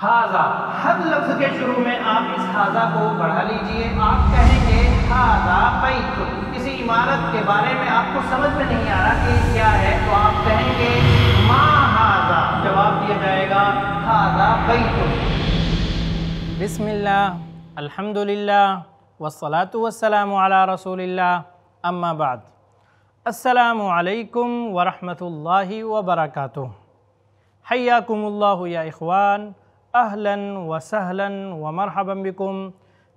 हाजा हर लफ्ज के शुरू में आप इस हाजा को बढ़ा लीजिए आप कहेंगे हाजा पैत किसी इमारत के बारे में आपको समझ में नहीं आ रहा कि क्या है तो आप कहेंगे मा हाजा जवाब दिया जाएगा हाजा पैत बिस्मिल्लाह अल्हम्दुलिल्लाह वसलातु वसलाम अला रसूलिल्लाह अम्मा बाद अस्सलाम वालेकुम वरहमतुल्लाहि व बरकातुहू हयाकुमुल्लाहु या इखवान अहलन व सहलन व मरहबम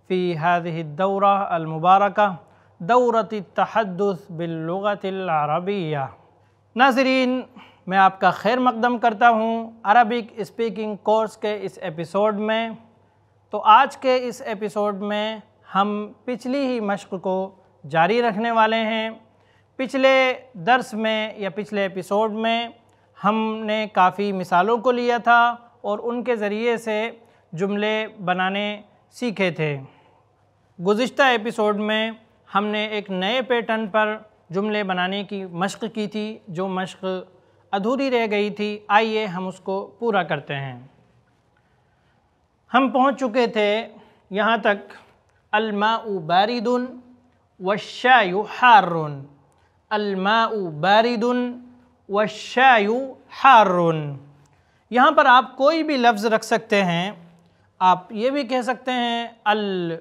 फ़ी हादौरा अलमुबारक दौरत तहदस बिलगतरबिया नाजरीन मैं आपका खैर मकदम करता हूँ अरबिक स्पीकिंग कोर्स के इस एपिसोड में तो आज के इस एपिसोड में हम पिछली ही मशक को जारी रखने वाले हैं पिछले दर्स में या पिछले एपिसोड में हमने काफ़ी मिसालों को लिया था और उनके ज़रिए से जुमले बनाने सीखे थे गुज्त एपिसोड में हमने एक नए पैटर्न पर जुमले बनाने की मशक़ की थी जो मश्क़ अधूरी रह गई थी आइए हम उसको पूरा करते हैं हम पहुंच चुके थे यहाँ तक अलमा उ बारिदन वशायु हारुन अलमा बारिदन वशायु हारुन यहाँ पर आप कोई भी लफ्ज़ रख सकते हैं आप ये भी कह सकते हैं अल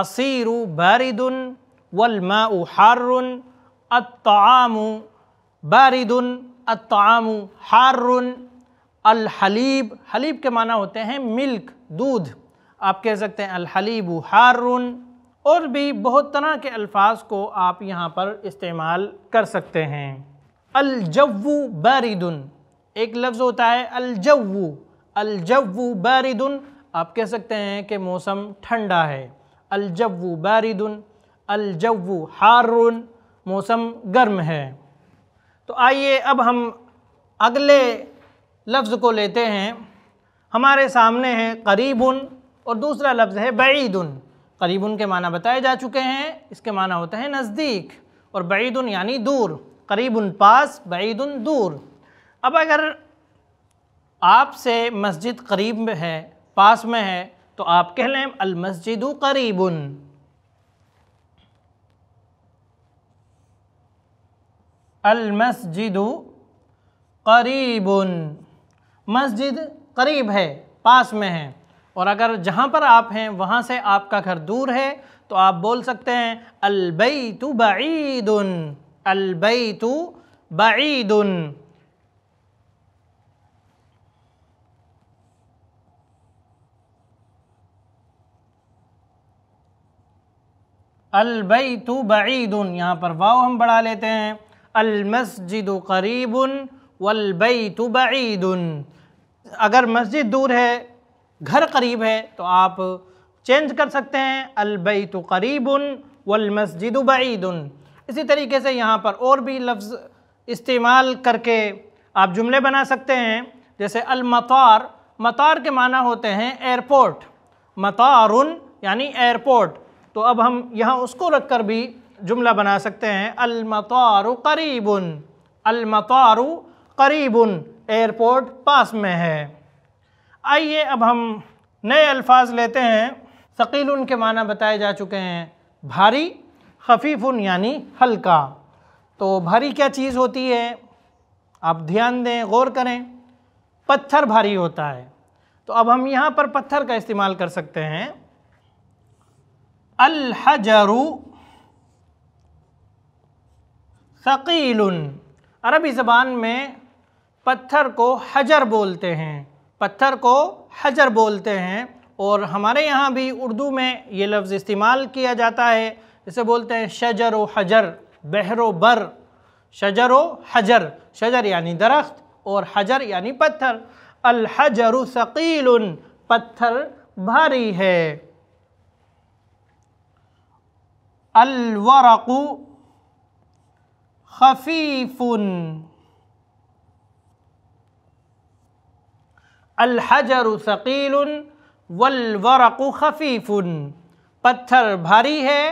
असीर बारिदन वलमा हारुन अमु बारिदन अताम हारुन अल हलीब हलीब के माना होते हैं मिल्क दूध आप कह सकते हैं अल हलीब हारुन और भी बहुत तरह के अल्फाज को आप यहाँ पर इस्तेमाल कर सकते हैं जव्वु बारिदुन एक लफ्ज़ होता है अलजवू अलजवू बारिदुन आप कह सकते हैं कि मौसम ठंडा है अलजवू बारिदुन अलजवू हारुन मौसम गर्म है तो आइए अब हम अगले लफ्ज़ को लेते हैं हमारे सामने है करीबन और दूसरा लफ्ज़ है बईदन करीबन के माना बताए जा चुके हैं इसके माना होते हैं नज़दीक और बईदन यानी दूर करीबन पास बईदन दूर अब अगर आपसे मस्जिद करीब में है पास में है तो आप कह लें अलमस्जिद करीबन अलमस्जिद करीबन मस्जिद करीब है पास में है और अगर जहाँ पर आप हैं वहाँ से आपका घर दूर है तो आप बोल सकते हैं अलबई तो बईदन अलबई तो बईदन तो बईदन यहाँ पर वाव हम बढ़ा लेते हैं अलमस्जिद करीबन वलबैत बईदन अगर मस्जिद दूर है घर करीब है तो आप चेंज कर सकते हैं अलबैत करीबन वलमस्जिद बईदन इसी तरीके से यहाँ पर और भी लफ्ज़ इस्तेमाल करके आप जुमले बना सकते हैं जैसे अलमतार मतार के माना होते हैं एयरपोर्ट मतार यानी एयरपोर्ट तो अब हम यहाँ उसको रख कर भी जुमला बना सकते हैं अलमतारु करीबन अलमतारु करीबन एयरपोर्ट पास में है आइए अब हम नए अल्फाज लेते हैं शकील के माना बताए जा चुके हैं भारी खफीफुन यानी हल्का तो भारी क्या चीज़ होती है आप ध्यान दें गौर करें पत्थर भारी होता है तो अब हम यहाँ पर पत्थर का इस्तेमाल कर सकते हैं अलहजरु सकील अरबी ज़बान में पत्थर को हजर बोलते हैं पत्थर को हजर बोलते हैं और हमारे यहाँ भी उर्दू में ये लफ्ज़ इस्तेमाल किया जाता है इसे बोलते हैं शजर व हजर बहर व बर शजर व हजर शजर यानी दरख्त और हजर यानी पत्थर अलहजर सकील पत्थर भारी है अलवरकु खफीफुन अलहजर शकील वलवरक खफीफुन पत्थर भारी है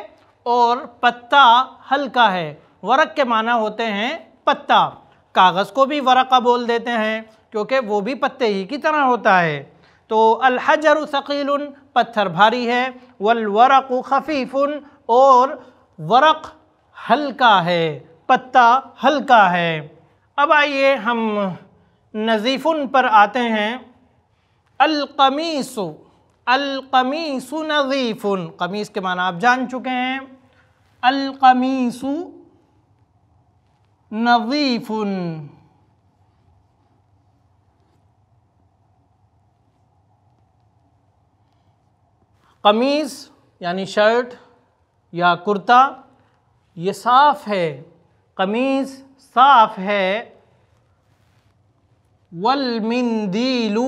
और पत्ता हल्का है वरक के माना होते हैं पत्ता कागज़ को भी वरका बोल देते हैं क्योंकि वो भी पत्ते ही की तरह होता है तो अलहजर सकील पत्थर भारी है वलवरक खफीफुन और वरक हल्का है पत्ता हल्का है अब आइए हम नजीफ़ुन पर आते हैं अलकमीसु अलकमीसु नजीफ़ुन कमीस के माना आप जान चुके हैं अलकमीसु नजीफ़ुन कमीज़ यानी शर्ट या कुर्ता ये साफ़ है कमीज़ साफ़ है वलमिंदीलू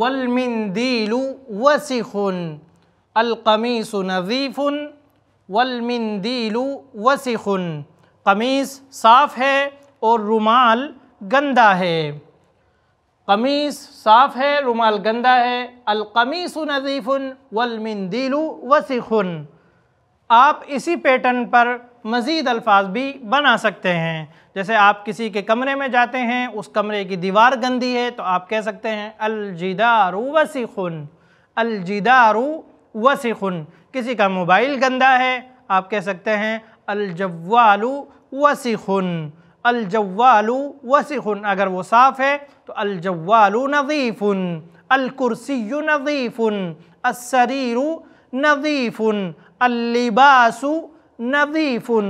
वलमिंदीलू वसीखुन अलकमीस नज़ीफ़ुन वलमिंदीलू वसीखुन कमीज़ साफ़ है और रुमाल गंदा है कमीस साफ़ है रुमाल गंदा है अलकमीस नज़ीफ़ुन वलमिंदीलू वसीखुन आप इसी पैटर्न पर मज़ीद अल्फाज भी बना सकते हैं जैसे आप किसी के कमरे में जाते हैं उस कमरे की दीवार गंदी है तो आप कह सकते हैं अलजिदारू वसीखुन अलजिदारू वसीखुन किसी का मोबाइल गंदा है आप कह सकते हैं अलजवालू वसीखुन अलजवालु वसीखुन अगर वो साफ़ है तो अलजवालु नज़ीफ़ुन अलकुर्सी नज़ीफ़ुन असरीरु नज़ीफ़ुन अलिबासु नज़ीफ़ुन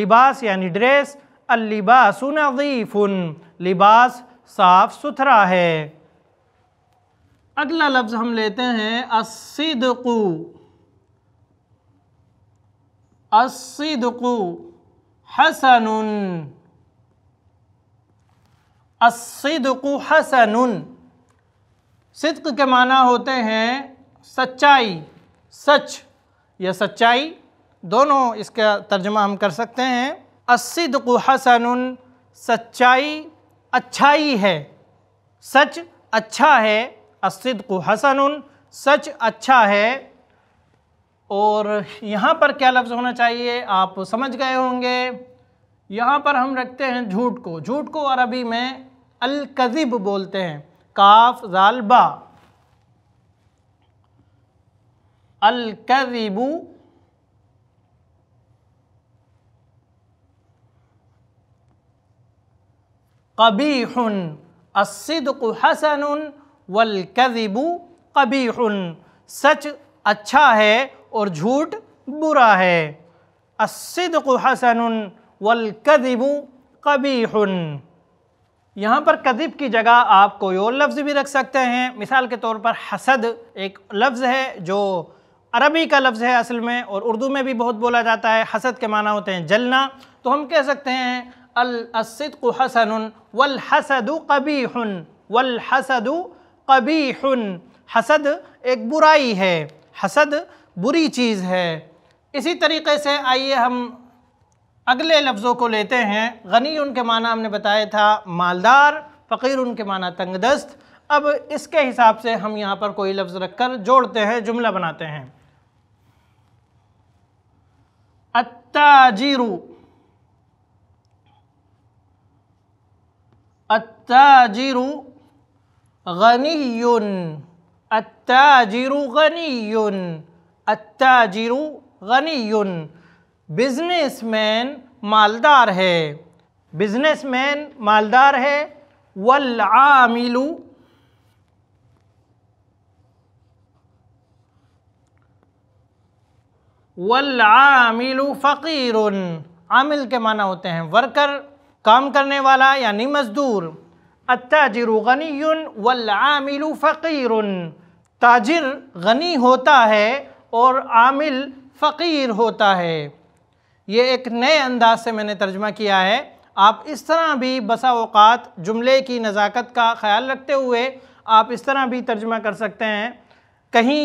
लिबास यानि ड्रेस अलिबासु नज़ीफ़ुन लिबास साफ़ सुथरा है अगला लफ्ज़ हम लेते हैं अस्सिदकू अस्सिदकू हसनुन अस्सिदकु सिद्क के माना होते हैं सच्चाई सच या सच्चाई दोनों इसका तर्जमा हम कर सकते हैं अस्सिदकु हसन सच्चाई अच्छाई है सच अच्छा है को हसन सच अच्छा है और यहाँ पर क्या लफ्ज़ होना चाहिए आप समझ गए होंगे यहाँ पर हम रखते हैं झूठ को झूठ को अरबी में अलकज़िब बोलते हैं काफ जालबा अलकज़िबू कबीहन असदक हसन वलकबू कबीहन सच अच्छा है और झूठ बुरा है असदक हसन वलकबू कबीहन यहाँ पर कदीब की जगह आप कोई और लफ्ज़ भी रख सकते हैं मिसाल के तौर पर हसद एक लफ्ज़ है जो अरबी का लफ्ज़ है असल में और उर्दू में भी बहुत बोला जाता है हसद के माना होते हैं जलना तो हम कह सकते हैं अलसद हसन वल हसद कबी हन वल हसद कबी हन हसद एक बुराई है हसद बुरी चीज़ है इसी तरीके से आइए हम अगले लफ्ज़ों को लेते हैं गनी उनके माना हमने बताया था मालदार फ़कीर उनके माना तंगदस्त अब इसके हिसाब से हम यहाँ पर कोई लफ्ज़ रख कर जोड़ते हैं जुमला बनाते हैं अत्ताजीरू अत्ताजीरू गनीयुन अत्ताजीरू गनीयुन अत्ताजीरू गनीयुन बिजनेसमैन मालदार है बिजनेसमैन मालदार है वल आमिलू वल आमिलू फ़कीर आमिल के माना होते हैं वर्कर काम करने वाला यानी मज़दूर अत्ताजिर गनी वल आमिलू फ़कीर ताजिर गनी होता है और आमिल फ़कीर होता है ये एक नए अंदाज से मैंने तर्जमा किया है आप इस तरह भी बसा जुमले की नज़ाकत का ख्याल रखते हुए आप इस तरह भी तर्जमा कर सकते हैं कहीं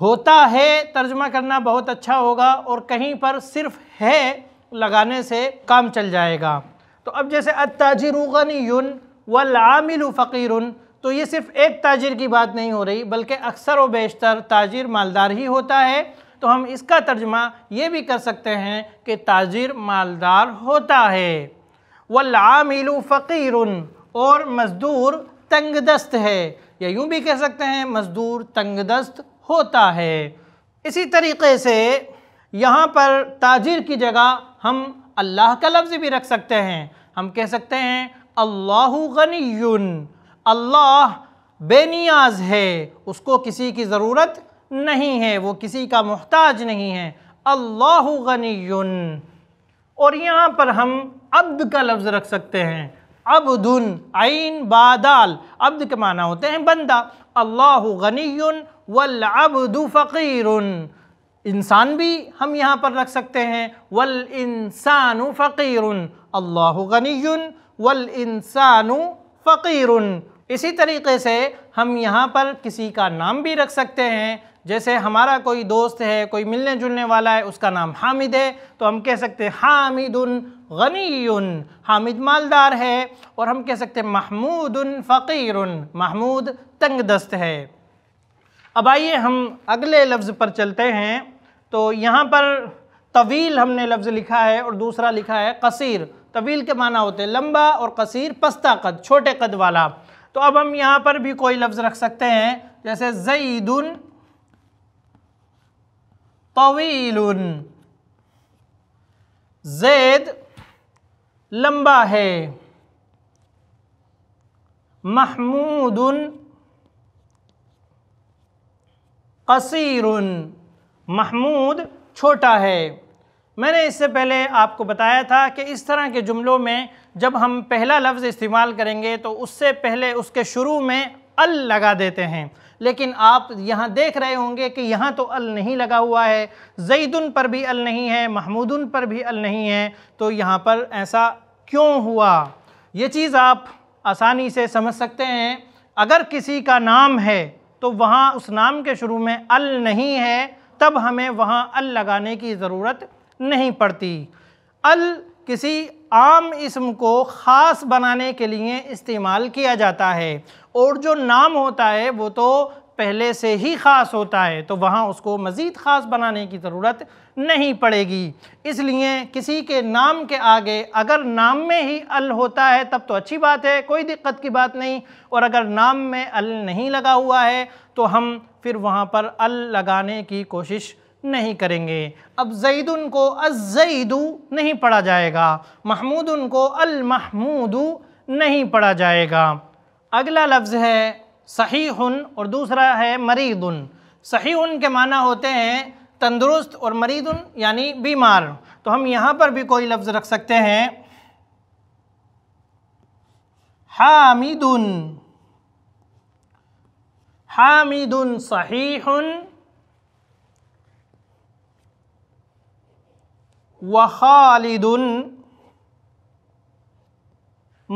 होता है तर्जमा करना बहुत अच्छा होगा और कहीं पर सिर्फ है लगाने से काम चल जाएगा तो अब जैसे अताजिर गनीन वमिल फ़कीर तो ये सिर्फ़ एक ताजिर की बात नहीं हो रही बल्कि अक्सर व बेशतर ताजिर मालदार ही होता है तो हम इसका तर्जमा ये भी कर सकते हैं कि ताजिर मालदार होता है वल्लामिलु फ़कीर और मज़दूर तंगदस्त है या यूँ भी कह सकते हैं मज़दूर तंगदस्त होता है इसी तरीके से यहाँ पर ताजिर की जगह हम अल्लाह का लफ्ज़ भी रख सकते हैं हम कह सकते हैं अल्लाह गनीन अल्लाह बेनियाज है उसको किसी की ज़रूरत नहीं है वो किसी का मोहताज नहीं है अल्लाह गनी और यहाँ पर हम अब्द का लफ्ज़ रख सकते हैं अबदुन आइन बादाल अब्द के माना होते हैं बंदा अल्लाह गनीन वल अब्दु फ़कीर इंसान भी हम यहाँ पर रख सकते हैं वल इंसान फ़कीर अल्लाह गनीन वल इंसान फ़कीर इसी तरीके से हम यहाँ पर किसी का नाम भी रख सकते हैं जैसे हमारा कोई दोस्त है कोई मिलने जुलने वाला है उसका नाम हामिद है तो हम कह सकते हैं हामिदन गनीन हामिद मालदार है और हम कह सकते हैं महमूदन फ़कीर महमूद तंग दस्त है अब आइए हम अगले लफ्ज़ पर चलते हैं तो यहाँ पर तवील हमने लफ्ज़ लिखा है और दूसरा लिखा है कसीर तवील के माना होते हैं लंबा और कसीर पस्ता कद छोटे कद वाला तो अब हम यहाँ पर भी कोई लफ्ज़ रख सकते हैं जैसे जईदन तवील जैद लंबा है महमूद कसीर महमूद छोटा है मैंने इससे पहले आपको बताया था कि इस तरह के जुमलों में जब हम पहला लफ्ज़ इस्तेमाल करेंगे तो उससे पहले उसके शुरू में अल लगा देते हैं लेकिन आप यहाँ देख रहे होंगे कि यहाँ तो अल नहीं लगा हुआ है जईदन पर भी अल नहीं है महमूदन पर भी अल नहीं है तो यहाँ पर ऐसा क्यों हुआ ये चीज़ आप आसानी से समझ सकते हैं अगर किसी का नाम है तो वहाँ उस नाम के शुरू में अल नहीं है तब हमें वहाँ अल लगाने की ज़रूरत नहीं पड़ती अल किसी आम इसम को ख़ास बनाने के लिए इस्तेमाल किया जाता है और जो नाम होता है वो तो पहले से ही ख़ास होता है तो वहाँ उसको मज़ीद ख़ास बनाने की ज़रूरत नहीं पड़ेगी इसलिए किसी के नाम के आगे अगर नाम में ही अल होता है तब तो अच्छी बात है कोई दिक्कत की बात नहीं और अगर नाम में अल नहीं लगा हुआ है तो हम फिर वहाँ पर अल लगाने की कोशिश नहीं करेंगे अब जईद को अजैदू नहीं पढ़ा जाएगा महमूद को अलमहमूदू नहीं पढ़ा जाएगा अगला लफ्ज़ है सही और दूसरा है मरीद सही के माना होते हैं तंदुरुस्त और मरीद यानी बीमार तो हम यहाँ पर भी कोई लफ्ज़ रख सकते हैं हामिदुन हामिदुन सहीहुन व खालिदुन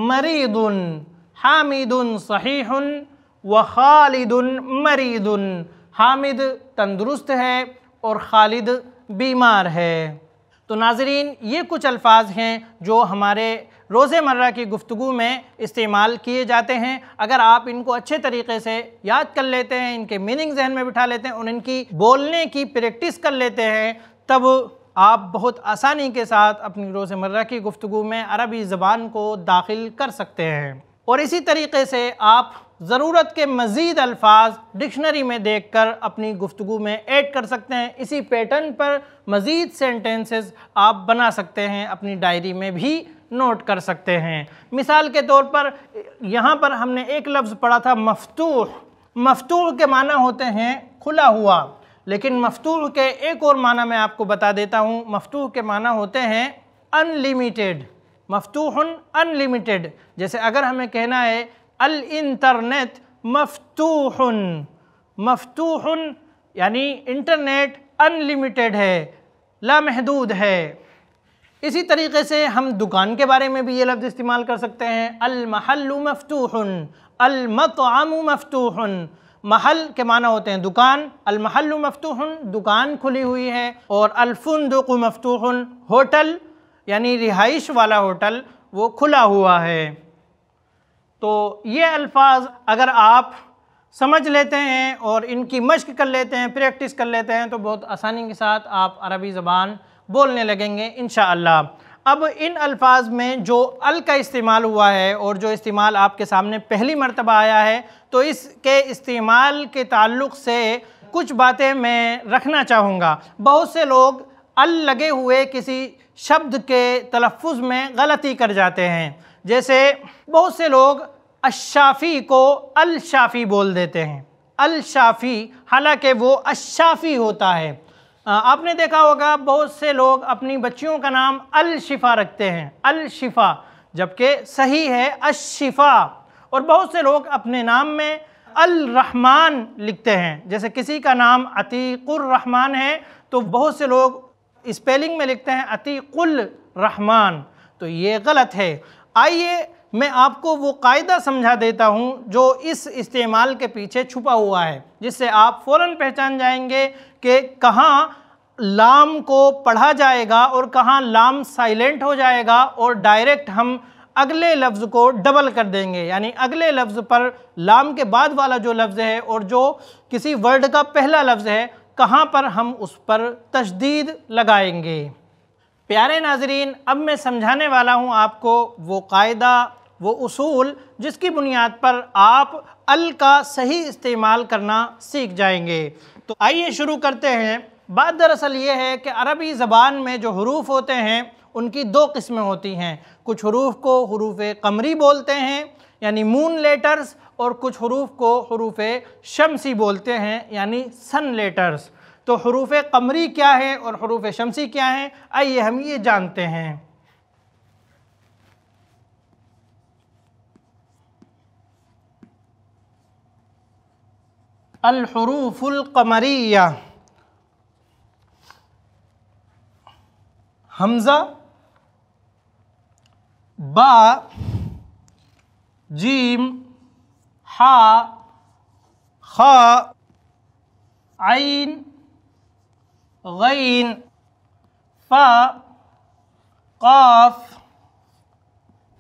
मरीदुन हामिदुन सहीहुन व खालिदुन मरीदुन हामिद तंदुरुस्त है और खालिद बीमार है तो नाजरीन ये कुछ अल्फाज हैं जो हमारे रोज़मर्रा की गुफ्तु में इस्तेमाल किए जाते हैं अगर आप इनको अच्छे तरीके से याद कर लेते हैं इनके मीनिंग जहन में बिठा लेते हैं और इनकी बोलने की प्रैक्टिस कर लेते हैं तब आप बहुत आसानी के साथ अपनी रोज़मर्रा की गुफ्तु में अरबी ज़बान को दाखिल कर सकते हैं और इसी तरीके से आप ज़रूरत के मज़ीद अल्फाज डिक्शनरी में देख कर अपनी गुफ्तु में ऐड कर सकते हैं इसी पैटर्न पर मज़ीद सेंटेंसेस आप बना सकते हैं अपनी डायरी में भी नोट कर सकते हैं मिसाल के तौर पर यहाँ पर हमने एक लफ्ज़ पढ़ा था मफतूह मफतूह के माना होते हैं खुला हुआ लेकिन मफतूह के एक और माना मैं आपको बता देता हूँ मफतूह के माना होते हैं अनलिमिटेड मफतूह अनलिमिटेड जैसे अगर हमें कहना है अल इंटरनेट मफतूह मफतूह यानी इंटरनेट अनलिमिटेड है लामहदूद है इसी तरीके से हम दुकान के बारे में भी ये लफ्ज़ इस्तेमाल कर सकते हैं अल महल मफतूह अल मत मफतूह महल के माना होते हैं दुकान अलमहल मफतून दुकान खुली हुई है और अलफुंदुक मफतून होटल यानी रिहाइश वाला होटल वो खुला हुआ है तो ये अल्फाज अगर आप समझ लेते हैं और इनकी मश्क कर लेते हैं प्रैक्टिस कर लेते हैं तो बहुत आसानी के साथ आप अरबी ज़बान बोलने लगेंगे इन अब इन अल्फाज में जो अल का इस्तेमाल हुआ है और जो इस्तेमाल आपके सामने पहली मरतबा आया है तो इसके इस्तेमाल के ताल्लुक से कुछ बातें मैं रखना चाहूँगा बहुत से लोग अल लगे हुए किसी शब्द के तलफ़ में गलती कर जाते हैं जैसे बहुत से लोग अशाफ़ी को अलशाफ़ी बोल देते हैं अलशाफ़ी हालांकि वो अशाफ़ी होता है आपने देखा होगा बहुत से लोग अपनी बच्चियों का नाम अल शिफ़ा रखते हैं अल शिफ़ा जबकि सही है अशिफ़ा और बहुत से लोग अपने नाम में अल रहमान लिखते हैं जैसे किसी का नाम अतीकुर रहमान है तो बहुत से लोग स्पेलिंग में लिखते हैं अतीकुल रहमान तो ये गलत है आइए मैं आपको वो कायदा समझा देता हूँ जो इस इस्तेमाल के पीछे छुपा हुआ है जिससे आप फ़ौर पहचान जाएंगे कि कहाँ लाम को पढ़ा जाएगा और कहाँ लाम साइलेंट हो जाएगा और डायरेक्ट हम अगले लफ्ज़ को डबल कर देंगे यानी अगले लफ्ज़ पर लाम के बाद वाला जो लफ्ज़ है और जो किसी वर्ड का पहला लफ्ज़ है कहाँ पर हम उस पर तशदीद लगाएंगे प्यारे नाजरीन अब मैं समझाने वाला हूँ आपको वो कायदा वो असूल जिसकी बुनियाद पर आप अल का सही इस्तेमाल करना सीख जाएंगे तो आइए शुरू करते हैं बात दरअसल ये है कि अरबी ज़बान में जो हरूफ होते हैं उनकी दो किस्में होती हैं कुछ हरूफ को हरूफ कमरी बोलते हैं यानी मून लेटर्स और कुछ हरूफ को हरूफ शमसी बोलते हैं यानी सन लेटर्स तो हरूफ कमरी क्या है और हरूफ शमसी क्या हैं आइए हम ये जानते हैं الحروف القمرية همزة باء جيم حاء خاء عين غين فاء قاف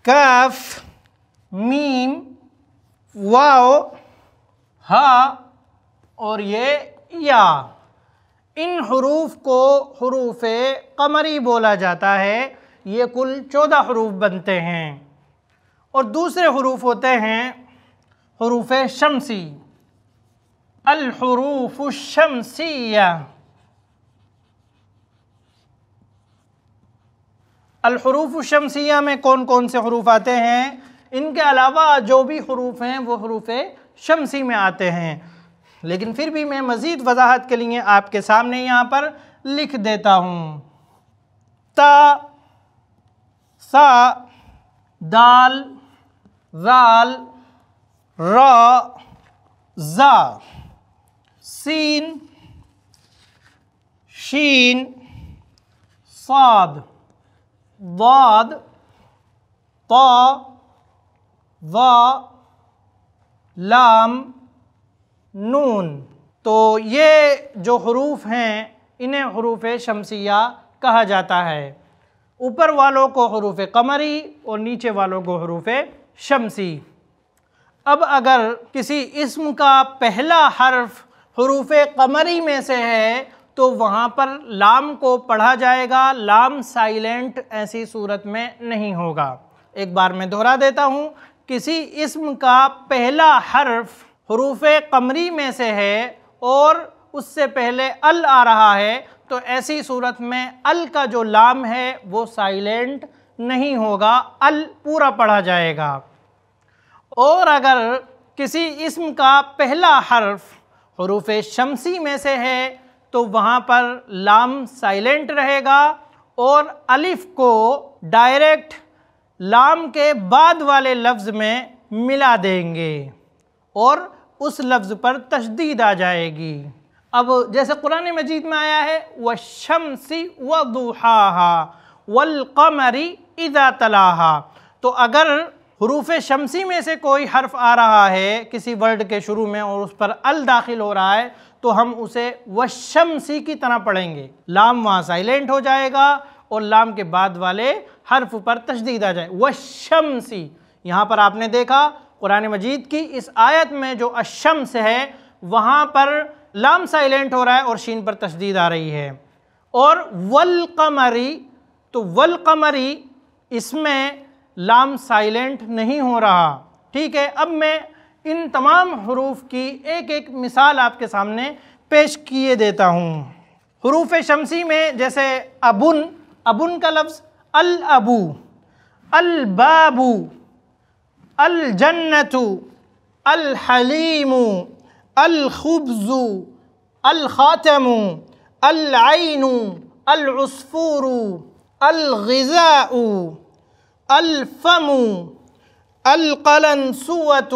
كاف ميم واو هاء और ये या इन हरूफ को हरूफ कमरी बोला जाता है ये कुल चौदह हरूफ बनते हैं और दूसरे हरूफ होते हैं हरूफ शमसी अलहरूफ शमसिया अलहरूफ शमसिया में कौन कौन से हरूफ आते हैं इनके अलावा जो भी हरूफ हैं वो हरूफ शमसी में आते हैं लेकिन फिर भी मैं मज़ीद वजाहत के लिए आपके सामने यहाँ पर लिख देता हूँ ता सा दाल जाल रा जा सीन शीन साद वाद ता वा लाम नून तो ये जो हरूफ हैं इन्हें हरूफ शमसिया कहा जाता है ऊपर वालों को हरूफ कमरी और नीचे वालों को हरूफ शमसी अब अगर किसी इसम का पहला हर्फ हरूफ कमरी में से है तो वहाँ पर लाम को पढ़ा जाएगा लाम साइलेंट ऐसी सूरत में नहीं होगा एक बार मैं दोहरा देता हूँ किसी इसम का पहला हर्फ हरूफ कमरी में से है और उससे पहले अल आ रहा है तो ऐसी सूरत में अल का जो लाम है वो साइलेंट नहीं होगा अल पूरा पढ़ा जाएगा और अगर किसी इसम का पहला हर्फ हरूफ शमसी में से है तो वहाँ पर लाम साइलेंट रहेगा और अलिफ को डायरेक्ट लाम के बाद वाले लफ्ज़ में मिला देंगे और उस लफ्ज़ पर तशदीद आ जाएगी अब जैसे कुरान मजीद में आया है व शमसी व दुहाहा वलकमरी इदा तलाहा तो अगर हरूफ शमसी में से कोई हर्फ आ रहा है किसी वर्ड के शुरू में और उस पर अल दाखिल हो रहा है तो हम उसे व शमसी की तरह पढ़ेंगे लाम वहाँ साइलेंट हो जाएगा और लाम के बाद वाले हर्फ पर तशदीद आ जाए शमसी यहाँ पर आपने देखा कुरान मजीद की इस आयत में जो अशम्स है वहाँ पर लाम साइलेंट हो रहा है और शीन पर तशदीद आ रही है और वल कमरी तो वल कमरी इसमें लाम साइलेंट नहीं हो रहा ठीक है अब मैं इन तमाम हरूफ की एक एक मिसाल आपके सामने पेश किए देता हूँ हरूफ शमसी में जैसे अबुन अबुन का लफ्ज़ अल अबू अल बाबू الجنة الحليم الخبز الخاتم العين العصفور الغذاء الفم القلنسوة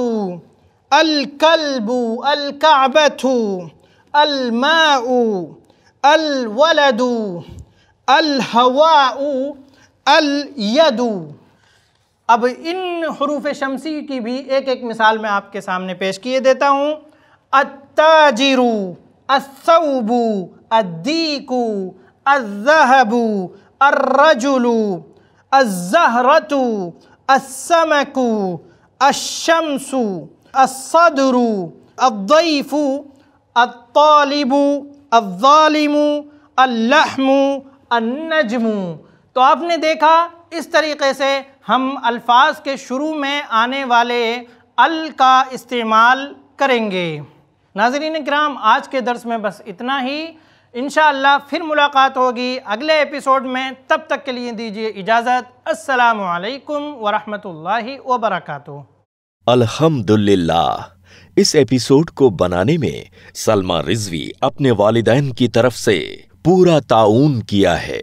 الكلب الكعبة الماء الولد الهواء اليد अब इन हरूफ शमसी की भी एक एक मिसाल मैं आपके सामने पेश किए देता हूँ अताजिरू असऊबू अदीकू अजहबू अर्रजुलू अजहरतु असमकू अशमसु असदरु अद्दीफ़ू अतालिबू अज़ालिमू अल्लहमू अन्नजमू तो आपने देखा इस तरीके से हम अल्फाज के शुरू में आने वाले अल का इस्तेमाल करेंगे नाजरीन कराम आज के दर्स में बस इतना ही इन फिर मुलाकात होगी अगले एपिसोड में तब तक के लिए दीजिए इजाज़त असलकम वरहमल वबरक अल्हम्दुलिल्लाह इस एपिसोड को बनाने में सलमा रिजवी अपने वालदेन की तरफ से पूरा ताउन किया है